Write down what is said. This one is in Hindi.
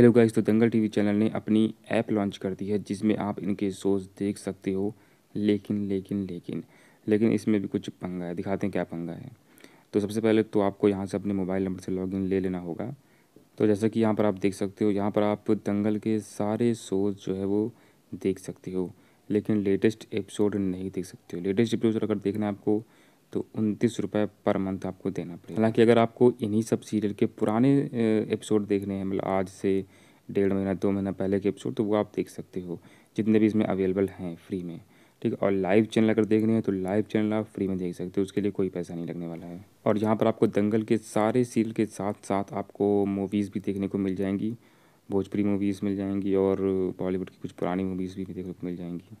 हेलो गाइस तो दंगल टीवी चैनल ने अपनी ऐप लॉन्च कर दी है जिसमें आप इनके शोज़ देख सकते हो लेकिन लेकिन लेकिन लेकिन इसमें भी कुछ पंगा है दिखाते हैं क्या पंगा है तो सबसे पहले तो आपको यहाँ से अपने मोबाइल नंबर से लॉगिन ले लेना होगा तो जैसा कि यहाँ पर आप देख सकते हो यहाँ पर आप दंगल के सारे शोज़ जो है वो देख सकते हो लेकिन लेटेस्ट एपिसोड नहीं देख सकते हो लेटेस्ट एपिसोड अगर देखना है आपको तो उनतीस रुपये पर मंथ आपको देना पड़ेगा हालांकि अगर आपको इन्हीं सब सीरियल के पुराने एपिसोड देखने हैं मतलब आज से डेढ़ महीना दो महीना पहले के एपिसोड तो वो आप देख सकते हो जितने भी इसमें अवेलेबल हैं फ्री में ठीक है और लाइव चैनल अगर देखने हैं तो लाइव चैनल आप फ्री में देख सकते हो उसके लिए कोई पैसा नहीं लगने वाला है और यहाँ पर आपको दंगल के सारे सीरियल के साथ साथ आपको मूवीज़ भी देखने को मिल जाएंगी भोजपुरी मूवीज़ मिल जाएंगी और बॉलीवुड की कुछ पुरानी मूवीज़ भी देखने को मिल जाएंगी